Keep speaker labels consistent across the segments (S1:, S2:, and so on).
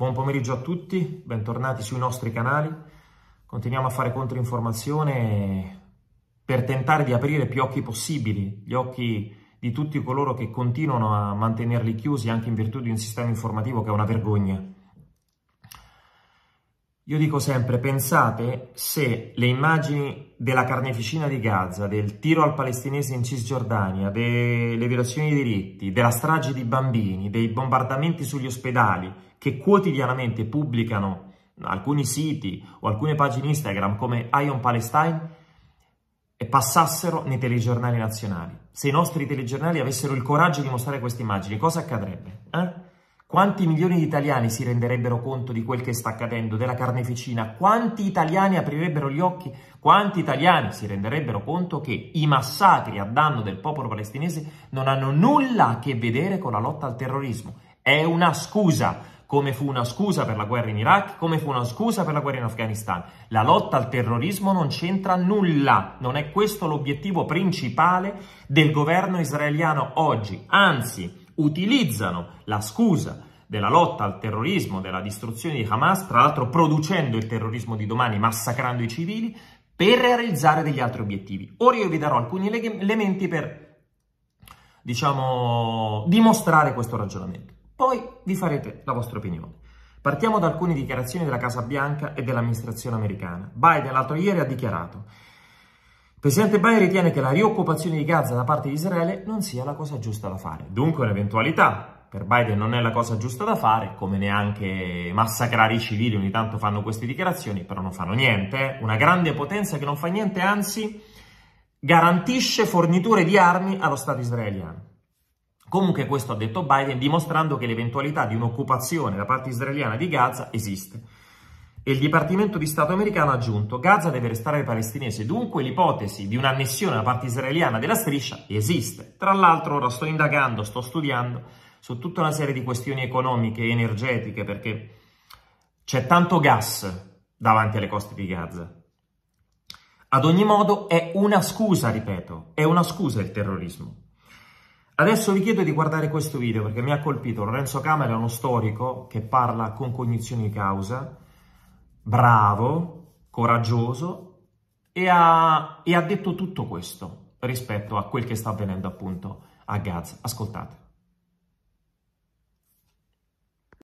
S1: Buon pomeriggio a tutti, bentornati sui nostri canali. Continuiamo a fare controinformazione per tentare di aprire più occhi possibili, gli occhi di tutti coloro che continuano a mantenerli chiusi anche in virtù di un sistema informativo che è una vergogna. Io dico sempre, pensate se le immagini della carneficina di Gaza, del tiro al palestinese in Cisgiordania, delle violazioni dei diritti, della strage di bambini, dei bombardamenti sugli ospedali che quotidianamente pubblicano alcuni siti o alcune pagine Instagram come Ion Palestine e passassero nei telegiornali nazionali. Se i nostri telegiornali avessero il coraggio di mostrare queste immagini, cosa accadrebbe? Eh? Quanti milioni di italiani si renderebbero conto di quel che sta accadendo, della carneficina? Quanti italiani aprirebbero gli occhi? Quanti italiani si renderebbero conto che i massacri a danno del popolo palestinese non hanno nulla a che vedere con la lotta al terrorismo? È una scusa, come fu una scusa per la guerra in Iraq, come fu una scusa per la guerra in Afghanistan. La lotta al terrorismo non c'entra nulla, non è questo l'obiettivo principale del governo israeliano oggi. Anzi, utilizzano la scusa della lotta al terrorismo, della distruzione di Hamas, tra l'altro producendo il terrorismo di domani, massacrando i civili, per realizzare degli altri obiettivi. Ora io vi darò alcuni elementi per, diciamo, dimostrare questo ragionamento. Poi vi farete la vostra opinione. Partiamo da alcune dichiarazioni della Casa Bianca e dell'amministrazione americana. Biden l'altro ieri ha dichiarato il presidente Biden ritiene che la rioccupazione di Gaza da parte di Israele non sia la cosa giusta da fare. Dunque un'eventualità. Per Biden non è la cosa giusta da fare, come neanche massacrare i civili, ogni tanto fanno queste dichiarazioni, però non fanno niente. Eh. Una grande potenza che non fa niente, anzi garantisce forniture di armi allo Stato israeliano. Comunque questo ha detto Biden, dimostrando che l'eventualità di un'occupazione da parte israeliana di Gaza esiste e il Dipartimento di Stato americano ha aggiunto Gaza deve restare palestinese. dunque l'ipotesi di un'annessione da parte israeliana della striscia esiste. Tra l'altro ora sto indagando, sto studiando su tutta una serie di questioni economiche e energetiche perché c'è tanto gas davanti alle coste di Gaza. Ad ogni modo è una scusa, ripeto, è una scusa il terrorismo. Adesso vi chiedo di guardare questo video perché mi ha colpito Lorenzo Camera, uno storico che parla con cognizione di causa, bravo, coraggioso e ha, e ha detto tutto questo rispetto a quel che sta avvenendo appunto a Gaza. Ascoltate.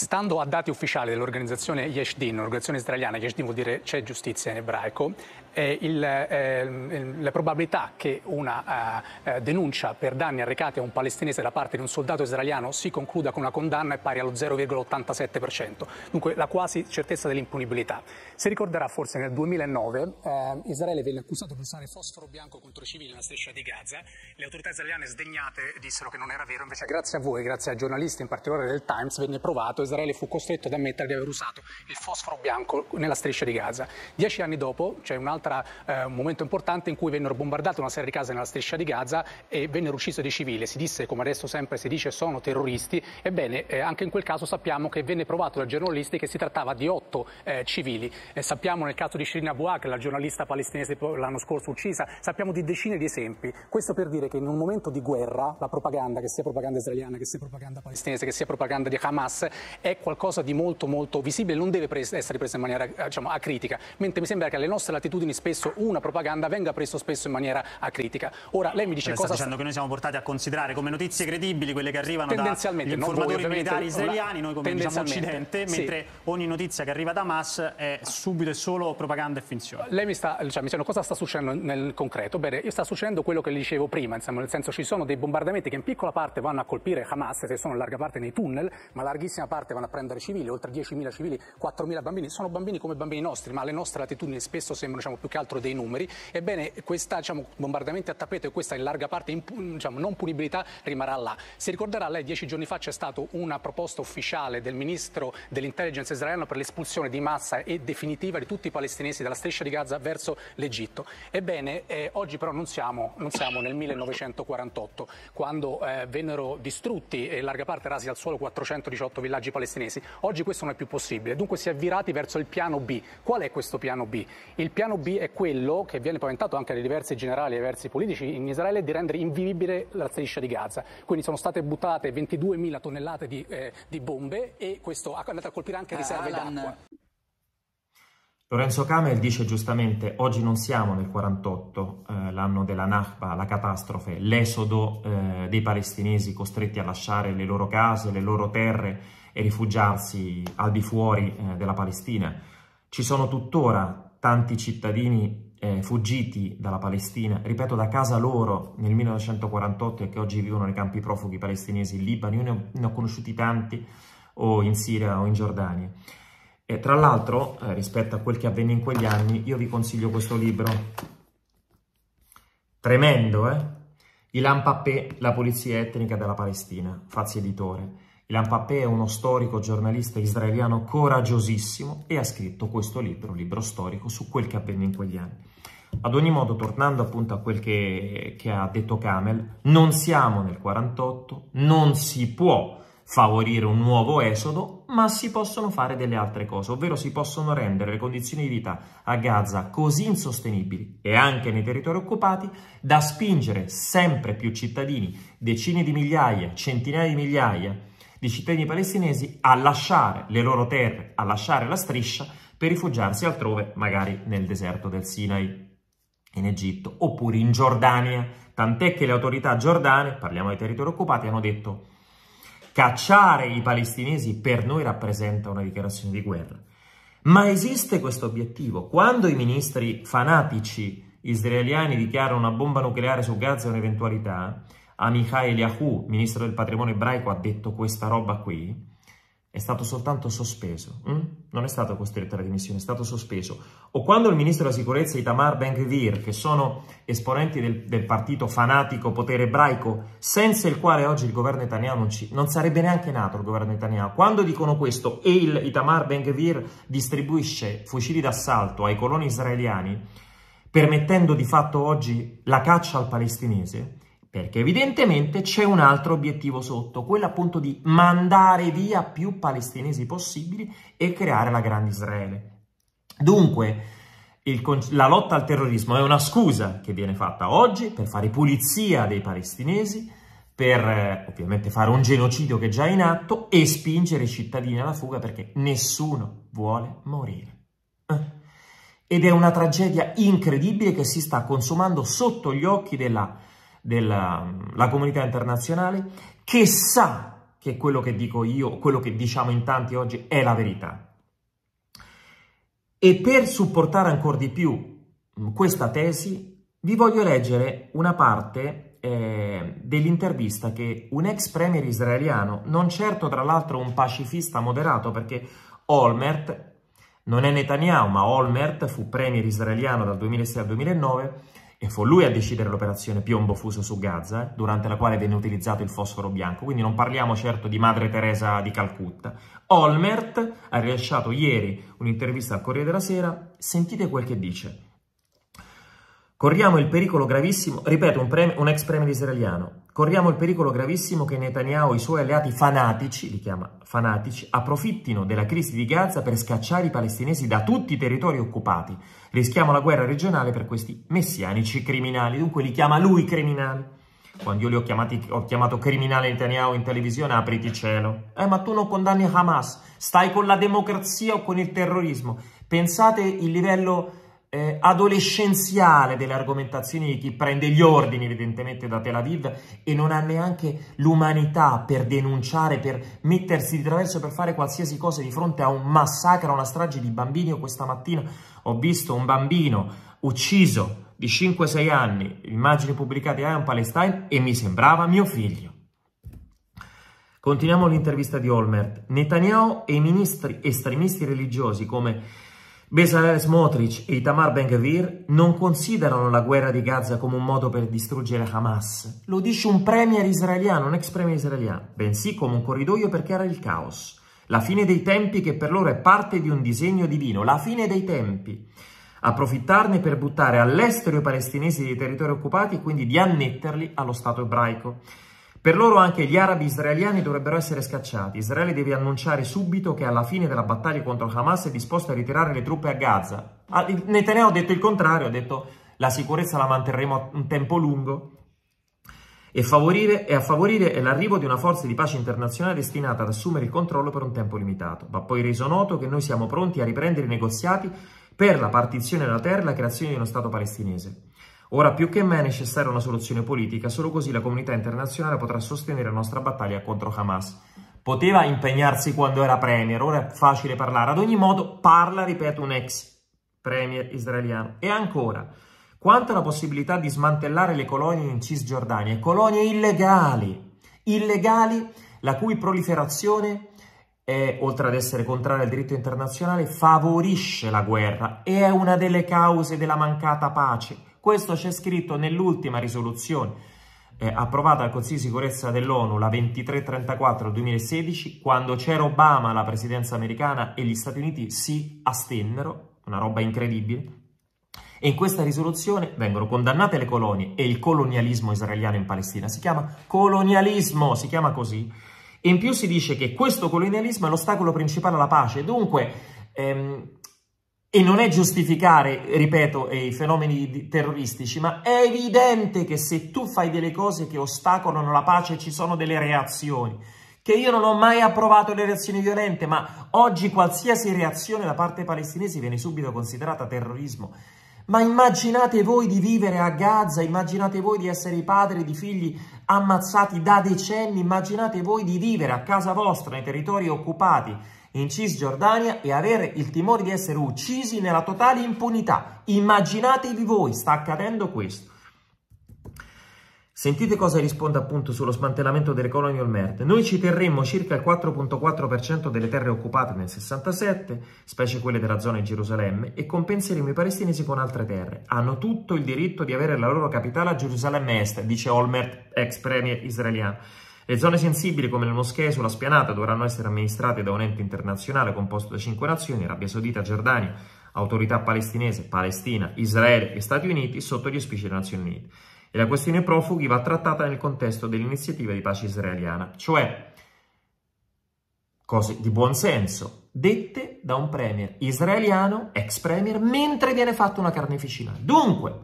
S2: Stando a dati ufficiali dell'organizzazione Yeshdin, un'organizzazione israeliana, Yeshdin vuol dire c'è giustizia in ebraico, eh, il, eh, la probabilità che una eh, eh, denuncia per danni arrecati a un palestinese da parte di un soldato israeliano si concluda con una condanna è pari allo 0,87%, dunque la quasi certezza dell'impunibilità. Si ricorderà forse nel 2009 eh, Israele venne accusato di usare fosforo bianco contro i civili nella striscia di Gaza, le autorità israeliane sdegnate dissero che non era vero, invece grazie a voi, grazie ai giornalisti in particolare del Times, venne provato Israele fu costretto ad ammettere di aver usato il fosforo bianco nella striscia di Gaza. Dieci anni dopo c'è eh, un altro eh, momento importante in cui vennero bombardate una serie di case nella striscia di Gaza e vennero uccise dei civili. Si disse, come adesso sempre si dice, sono terroristi. Ebbene, eh, anche in quel caso sappiamo che venne provato dai giornalisti che si trattava di otto eh, civili. Eh, sappiamo nel caso di Shirin Abouak, la giornalista palestinese l'anno scorso uccisa, sappiamo di decine di esempi. Questo per dire che in un momento di guerra la propaganda, che sia propaganda israeliana, che sia propaganda palestinese, che sia propaganda di Hamas, è qualcosa di molto molto visibile, non deve pres essere presa in maniera diciamo, acritica, mentre mi sembra che alle nostre latitudini spesso una propaganda venga presa spesso in maniera acritica. Ora lei mi dice cosa... Sta dicendo
S1: che noi siamo portati a considerare come notizie credibili quelle che arrivano da informatori voi, militari israeliani, noi come diciamo Occidente, sì. mentre
S2: ogni notizia che arriva da Hamas è subito e solo propaganda e finzione. Lei mi sta diciamo, cioè, dicendo cosa sta succedendo nel concreto? Bene, sta succedendo quello che le dicevo prima, insomma, nel senso ci sono dei bombardamenti che in piccola parte vanno a colpire Hamas, che sono in larga parte nei tunnel, ma larghissima parte parte vanno a prendere civili, oltre 10.000 civili, 4.000 bambini, sono bambini come bambini nostri, ma alle nostre latitudini spesso sembrano diciamo, più che altro dei numeri, ebbene questi diciamo, bombardamenti a tappeto e questa in larga parte impu- diciamo, non punibilità rimarrà là. Si ricorderà lei dieci giorni fa c'è stata una proposta ufficiale del ministro dell'intelligence israeliano per l'espulsione di massa e definitiva di tutti i palestinesi dalla striscia di Gaza verso l'Egitto. Ebbene, eh, oggi però non siamo, non siamo, nel 1948, quando eh, vennero distrutti e in larga parte rasi al suolo 418 villaggi ostaggi palestinesi. Oggi questo non è più possibile, dunque si è virati verso il piano B. Qual è questo piano B? Il piano B è quello che viene paventato anche dai diversi generali e diversi politici in Israele di rendere invivibile la striscia di Gaza. Quindi sono state buttate 22.000 tonnellate di, eh, di, bombe e questo ha andato a colpire anche eh, riserve Alan. d'acqua.
S1: Lorenzo Camel dice giustamente oggi non siamo nel 48, eh, l'anno della Nahba, la catastrofe, l'esodo eh, dei palestinesi costretti a lasciare le loro case, le loro terre e rifugiarsi al di fuori eh, della Palestina. Ci sono tuttora tanti cittadini eh, fuggiti dalla Palestina, ripeto da casa loro nel 1948 e che oggi vivono nei campi profughi palestinesi in Libano, io ne ho, ne ho conosciuti tanti o in Siria o in Giordania. E tra l'altro, eh, rispetto a quel che avvenne in quegli anni, io vi consiglio questo libro, tremendo, eh? Ilan Pappé, La polizia etnica della Palestina, Fazzi Editore. Ilan Pappé è uno storico giornalista israeliano coraggiosissimo e ha scritto questo libro, un libro storico, su quel che avvenne in quegli anni. Ad ogni modo, tornando appunto a quel che, che ha detto Kamel, non siamo nel 48, non si può favorire un nuovo esodo, ma si possono fare delle altre cose, ovvero si possono rendere le condizioni di vita a Gaza così insostenibili e anche nei territori occupati da spingere sempre più cittadini, decine di migliaia, centinaia di migliaia, di cittadini palestinesi a lasciare le loro terre, a lasciare la striscia per rifugiarsi altrove, magari nel deserto del Sinai, in Egitto, oppure in Giordania, tant'è che le autorità giordane, parliamo dei territori occupati, hanno detto cacciare i palestinesi per noi rappresenta una dichiarazione di guerra. Ma esiste questo obiettivo? Quando i ministri fanatici israeliani dichiarano una bomba nucleare su Gaza un'eventualità, Amichai Eliahu, ministro del patrimonio ebraico, ha detto questa roba qui, è stato soltanto sospeso. Mm? Non è stato costretto alla dimissione, è stato sospeso. O quando il ministro della sicurezza Itamar Ben-Gvir, che sono esponenti del, del, partito fanatico potere ebraico, senza il quale oggi il governo italiano non, ci, non sarebbe neanche nato il governo italiano, quando dicono questo e il Itamar Ben-Gvir distribuisce fucili d'assalto ai coloni israeliani, permettendo di fatto oggi la caccia al palestinese, perché evidentemente c'è un altro obiettivo sotto, quello appunto di mandare via più palestinesi possibili e creare la grande Israele. Dunque, il, la lotta al terrorismo è una scusa che viene fatta oggi per fare pulizia dei palestinesi, per eh, ovviamente fare un genocidio che è già in atto e spingere i cittadini alla fuga perché nessuno vuole morire. Eh? Ed è una tragedia incredibile che si sta consumando sotto gli occhi della della comunità internazionale che sa che quello che dico io, quello che diciamo in tanti oggi è la verità. E per supportare ancora di più mm, questa tesi, vi voglio leggere una parte eh, dell'intervista che un ex premier israeliano, non certo tra l'altro un pacifista moderato, perché Olmert, non è Netanyahu, ma Olmert fu premier israeliano dal 2006 al 2009, e fu lui a decidere l'operazione Piombo Fuso su Gaza, durante la quale venne utilizzato il fosforo bianco, quindi non parliamo certo di Madre Teresa di Calcutta. Olmert ha rilasciato ieri un'intervista al Corriere della Sera, sentite quel che dice. Corriamo il pericolo gravissimo, ripeto, un, un ex premier israeliano, corriamo il pericolo gravissimo che Netanyahu e i suoi alleati fanatici, li chiama fanatici, approfittino della crisi di Gaza per scacciare i palestinesi da tutti i territori occupati. Rischiamo la guerra regionale per questi messianici criminali, dunque li chiama lui criminali. Quando io li ho, chiamati, ho chiamato criminale Netanyahu in televisione, apriti cielo. Eh, ma tu non condanni Hamas, stai con la democrazia o con il terrorismo. Pensate il livello eh, adolescenziale delle argomentazioni di chi prende gli ordini evidentemente da Tel Aviv e non ha neanche l'umanità per denunciare, per mettersi di traverso, per fare qualsiasi cosa di fronte a un massacro, a una strage di bambini. Io questa mattina ho visto un bambino ucciso di 5-6 anni, immagini pubblicate in Palestine, e mi sembrava mio figlio. Continuiamo l'intervista di Olmert. Netanyahu e i ministri estremisti religiosi come Bezalel Smotrich e Itamar ben gavir non considerano la guerra di Gaza come un modo per distruggere Hamas. Lo dice un premier israeliano, un ex premier israeliano, bensì come un corridoio per creare il caos. La fine dei tempi che per loro è parte di un disegno divino. La fine dei tempi. Approfittarne per buttare all'estero i palestinesi dei territori occupati e quindi di annetterli allo Stato ebraico. Per loro anche gli arabi israeliani dovrebbero essere scacciati. Israele deve annunciare subito che alla fine della battaglia contro Hamas è disposto a ritirare le truppe a Gaza. Ah, Netanyahu ha detto il contrario, ha detto la sicurezza la manterremo un tempo lungo. E, favorire, e a favorire è l'arrivo di una forza di pace internazionale destinata ad assumere il controllo per un tempo limitato. Va poi reso noto che noi siamo pronti a riprendere i negoziati per la partizione della terra e la creazione di uno Stato palestinese. Ora più che mai è necessaria una soluzione politica, solo così la comunità internazionale potrà sostenere la nostra battaglia contro Hamas. Poteva impegnarsi quando era premier, ora è facile parlare. Ad ogni modo parla, ripeto, un ex premier israeliano. E ancora, quanto alla possibilità di smantellare le colonie in Cisgiordania, colonie illegali, illegali la cui proliferazione è, oltre ad essere contraria al diritto internazionale, favorisce la guerra e è una delle cause della mancata pace. Questo c'è scritto nell'ultima risoluzione eh, approvata dal Consiglio di sicurezza dell'ONU, la 2334 2016, quando c'era Obama, alla presidenza americana e gli Stati Uniti si astennero, una roba incredibile, e in questa risoluzione vengono condannate le colonie e il colonialismo israeliano in Palestina. Si chiama colonialismo, si chiama così. E in più si dice che questo colonialismo è l'ostacolo principale alla pace. Dunque, ehm, e non è giustificare, ripeto, eh, i fenomeni terroristici, ma è evidente che se tu fai delle cose che ostacolano la pace ci sono delle reazioni. Che io non ho mai approvato le reazioni violente, ma oggi qualsiasi reazione da parte palestinese viene subito considerata terrorismo. Ma immaginate voi di vivere a Gaza, immaginate voi di essere i padri di figli ammazzati da decenni, immaginate voi di vivere a casa vostra, nei territori occupati, in Cisgiordania e avere il timore di essere uccisi nella totale impunità. Immaginatevi voi, sta accadendo questo. Sentite cosa risponde appunto sullo smantellamento delle colonie Olmert. Noi ci terremmo circa il 4.4% delle terre occupate nel 67, specie quelle della zona di Gerusalemme, e compenseremo i palestinesi con altre terre. Hanno tutto il diritto di avere la loro capitale a Gerusalemme Est, dice Olmert, ex premier israeliano. Le zone sensibili come le moschee sulla spianata dovranno essere amministrate da un ente internazionale composto da cinque nazioni, Arabia Saudita, Giordania, autorità palestinese, Palestina, Israele e Stati Uniti sotto gli auspici delle Nazioni Unite. E la questione profughi va trattata nel contesto dell'iniziativa di pace israeliana, cioè cose di buon senso, dette da un premier israeliano, ex premier, mentre viene fatta una carneficina. Dunque,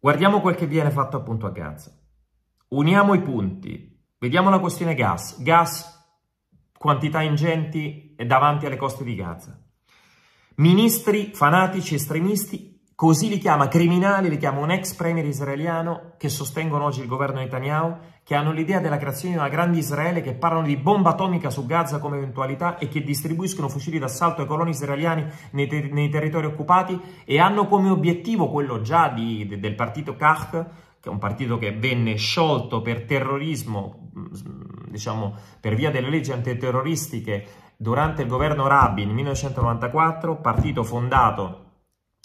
S1: guardiamo quel che viene fatto appunto a Gaza. Uniamo i punti. Vediamo la questione gas. Gas, quantità ingenti e davanti alle coste di Gaza. Ministri, fanatici, estremisti, così li chiama criminali, li chiama un ex premier israeliano che sostengono oggi il governo Netanyahu, che hanno l'idea della creazione di una grande Israele, che parlano di bomba atomica su Gaza come eventualità e che distribuiscono fucili d'assalto ai coloni israeliani nei, ter nei territori occupati e hanno come obiettivo quello già di, de del partito Kach che è un partito che venne sciolto per terrorismo, mm, mm, diciamo per via delle leggi antiterroristiche durante il governo Rabin nel 1994, partito fondato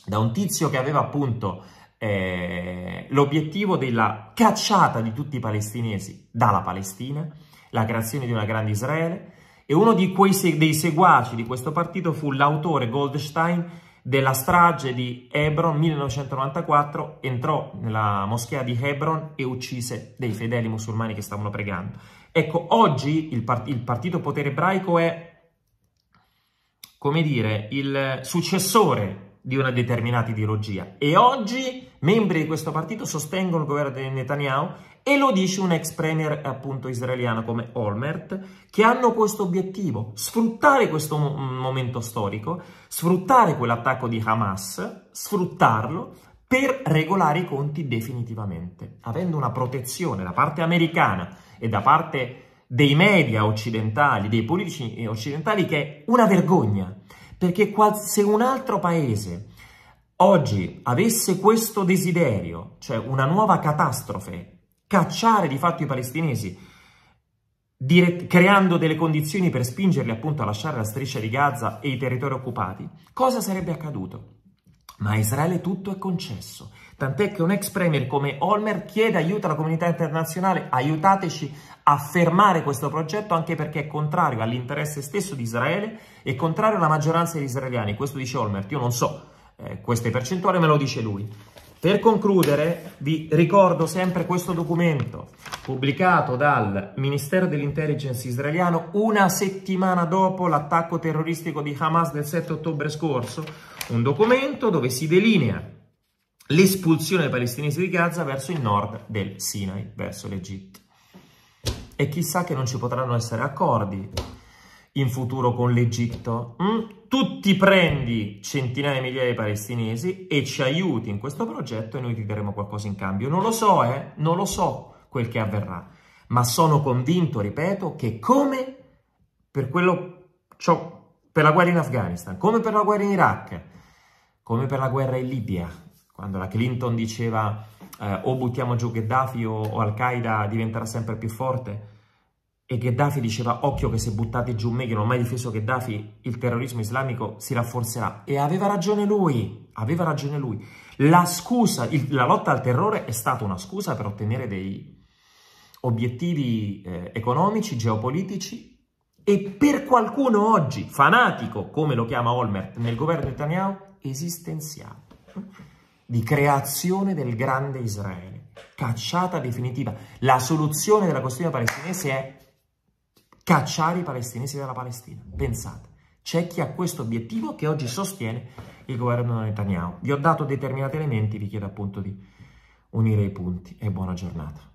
S1: da un tizio che aveva appunto eh, l'obiettivo della cacciata di tutti i palestinesi dalla Palestina, la creazione di una grande Israele, e uno quei, dei seguaci di questo partito fu l'autore Goldstein della strage di Hebron 1994 entrò nella moschea di Hebron e uccise dei fedeli musulmani che stavano pregando. Ecco, oggi il, part il partito potere ebraico è, come dire, il successore di una determinata ideologia e oggi membri di questo partito sostengono il governo di Netanyahu e lo dice un ex premier appunto israeliano come Olmert, che hanno questo obiettivo, sfruttare questo mm, momento storico, sfruttare quell'attacco di Hamas, sfruttarlo per regolare i conti definitivamente, avendo una protezione da parte americana e da parte dei media occidentali, dei politici eh, occidentali, che è una vergogna, perché se un altro paese oggi avesse questo desiderio, cioè una nuova catastrofe, cacciare di fatto i palestinesi, dire, creando delle condizioni per spingerli appunto a lasciare la striscia di Gaza e i territori occupati, cosa sarebbe accaduto? Ma a Israele tutto è concesso, tant'è che un ex premier come Olmer chiede aiuto alla comunità internazionale, aiutateci a fermare questo progetto anche perché è contrario all'interesse stesso di Israele e contrario alla maggioranza degli israeliani. Questo dice Olmer, io non so eh, queste percentuali, me lo dice lui. Per concludere vi ricordo sempre questo documento pubblicato dal Ministero dell'Intelligence israeliano una settimana dopo l'attacco terroristico di Hamas del 7 ottobre scorso, un documento dove si delinea l'espulsione dei palestinesi di Gaza verso il nord del Sinai, verso l'Egitto. E chissà che non ci potranno essere accordi in futuro con l'Egitto? Mm? Tu ti prendi centinaia di migliaia di palestinesi e ci aiuti in questo progetto e noi ti daremo qualcosa in cambio. Non lo so, eh? Non lo so quel che avverrà, ma sono convinto, ripeto, che come per quello ciò, per la guerra in Afghanistan, come per la guerra in Iraq, come per la guerra in Libia, quando la Clinton diceva eh, o buttiamo giù Gheddafi o, o Al-Qaeda diventerà sempre più forte, e Gheddafi diceva occhio che se buttate giù me che non ho mai difeso Gheddafi il terrorismo islamico si rafforzerà e aveva ragione lui, aveva ragione lui. La scusa, il, la lotta al terrore è stata una scusa per ottenere dei obiettivi eh, economici, geopolitici e per qualcuno oggi, fanatico come lo chiama Olmert nel governo Netanyahu, esistenziale, di creazione del grande Israele, cacciata definitiva. La soluzione della questione palestinese è cacciare i palestinesi dalla Palestina. Pensate, c'è chi ha questo obiettivo che oggi sostiene il governo Netanyahu. Vi ho dato determinati elementi, vi chiedo appunto di unire i punti e buona giornata.